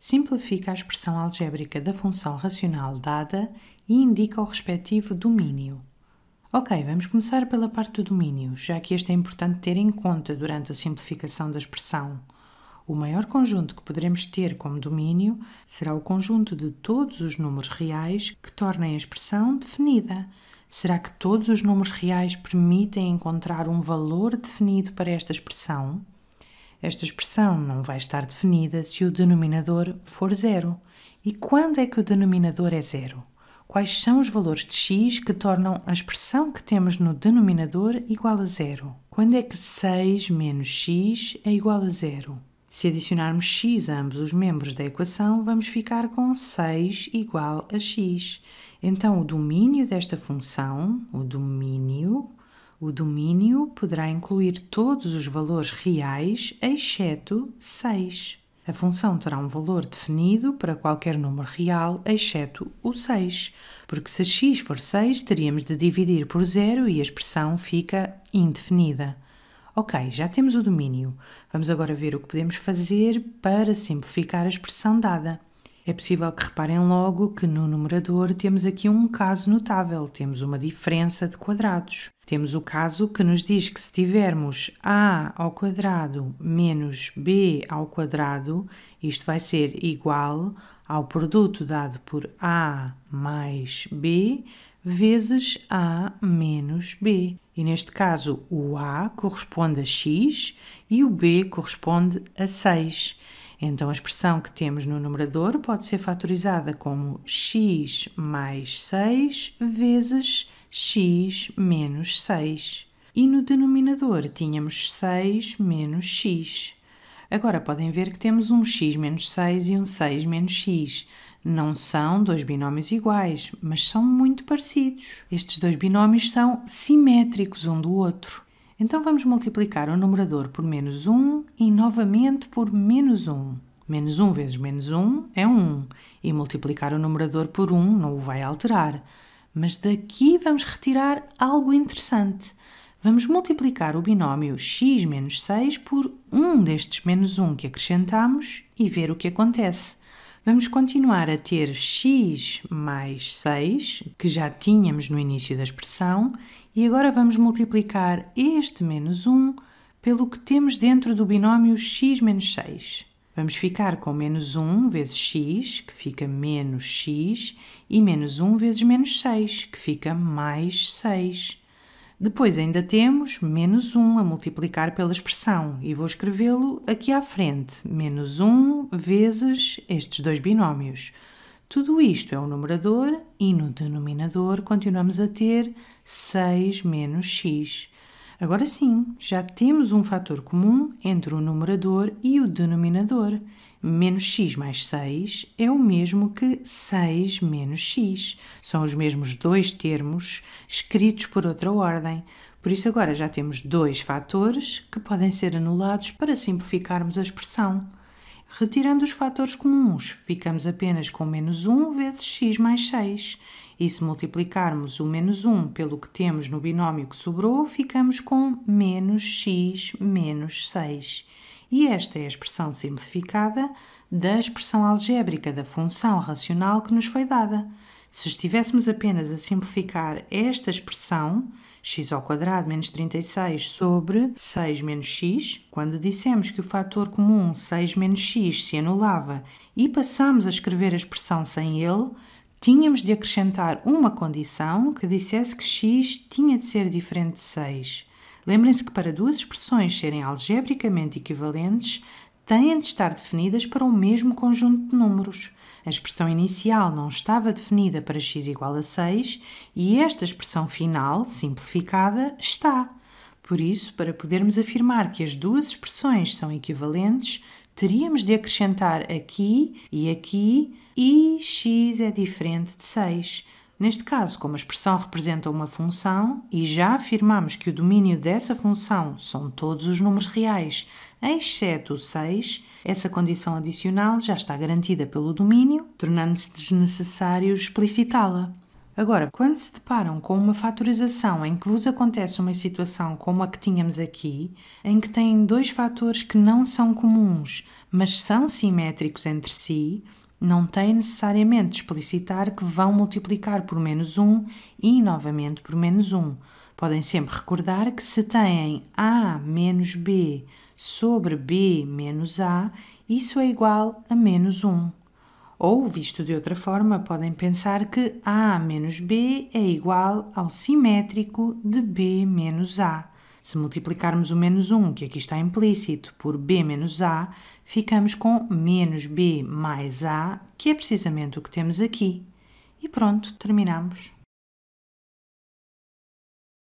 simplifica a expressão algébrica da função racional dada e indica o respectivo domínio. Ok, vamos começar pela parte do domínio, já que este é importante ter em conta durante a simplificação da expressão. O maior conjunto que poderemos ter como domínio será o conjunto de todos os números reais que tornem a expressão definida. Será que todos os números reais permitem encontrar um valor definido para esta expressão? Esta expressão não vai estar definida se o denominador for zero. E quando é que o denominador é zero? Quais são os valores de x que tornam a expressão que temos no denominador igual a zero? Quando é que 6 menos x é igual a zero? Se adicionarmos x a ambos os membros da equação, vamos ficar com 6 igual a x. Então, o domínio desta função, o domínio, o domínio poderá incluir todos os valores reais, exceto 6. A função terá um valor definido para qualquer número real, exceto o 6, porque se x for 6, teríamos de dividir por zero e a expressão fica indefinida. Ok, já temos o domínio. Vamos agora ver o que podemos fazer para simplificar a expressão dada. É possível que reparem logo que no numerador temos aqui um caso notável, temos uma diferença de quadrados. Temos o caso que nos diz que se tivermos a ao quadrado menos b ao quadrado, isto vai ser igual ao produto dado por a mais b vezes a menos b. E neste caso o a corresponde a x e o b corresponde a 6. Então a expressão que temos no numerador pode ser fatorizada como x mais 6 vezes x menos 6. E no denominador tínhamos 6 menos x. Agora podem ver que temos um x menos 6 e um 6 menos x. Não são dois binómios iguais, mas são muito parecidos. Estes dois binómios são simétricos um do outro. Então vamos multiplicar o numerador por menos 1 e novamente por menos 1. Menos 1 vezes menos 1 é 1 e multiplicar o numerador por 1 não o vai alterar. Mas daqui vamos retirar algo interessante. Vamos multiplicar o binómio x menos 6 por 1 destes menos 1 que acrescentamos e ver o que acontece vamos continuar a ter x mais 6, que já tínhamos no início da expressão, e agora vamos multiplicar este menos 1 pelo que temos dentro do binómio x menos 6. Vamos ficar com menos 1 vezes x, que fica menos x, e menos 1 vezes menos 6, que fica mais 6. Depois ainda temos menos 1 a multiplicar pela expressão e vou escrevê-lo aqui à frente. Menos 1 vezes estes dois binómios. Tudo isto é um numerador e no denominador continuamos a ter 6 menos x. Agora sim, já temos um fator comum entre o numerador e o denominador. Menos x mais 6 é o mesmo que 6 menos x. São os mesmos dois termos escritos por outra ordem. Por isso, agora já temos dois fatores que podem ser anulados para simplificarmos a expressão. Retirando os fatores comuns, ficamos apenas com menos 1 vezes x mais 6. E se multiplicarmos o menos 1 pelo que temos no binómio que sobrou, ficamos com menos x menos 6. E esta é a expressão simplificada da expressão algébrica da função racional que nos foi dada. Se estivéssemos apenas a simplificar esta expressão, x ao quadrado menos 36 sobre 6 menos x, quando dissemos que o fator comum 6 menos x se anulava e passamos a escrever a expressão sem ele, tínhamos de acrescentar uma condição que dissesse que x tinha de ser diferente de 6. Lembrem-se que para duas expressões serem algebricamente equivalentes, têm de estar definidas para o mesmo conjunto de números. A expressão inicial não estava definida para x igual a 6 e esta expressão final, simplificada, está. Por isso, para podermos afirmar que as duas expressões são equivalentes, teríamos de acrescentar aqui e aqui e x é diferente de 6 Neste caso, como a expressão representa uma função e já afirmamos que o domínio dessa função são todos os números reais, exceto o 6, essa condição adicional já está garantida pelo domínio, tornando-se desnecessário explicitá-la. Agora, quando se deparam com uma fatorização em que vos acontece uma situação como a que tínhamos aqui, em que têm dois fatores que não são comuns, mas são simétricos entre si, não têm necessariamente de explicitar que vão multiplicar por menos 1 e novamente por menos 1. Podem sempre recordar que se têm A menos B sobre B menos A, isso é igual a menos 1. Ou, visto de outra forma, podem pensar que A menos B é igual ao simétrico de B menos A. Se multiplicarmos o menos 1, que aqui está implícito, por b menos a, ficamos com menos b mais a, que é precisamente o que temos aqui. E pronto, terminamos.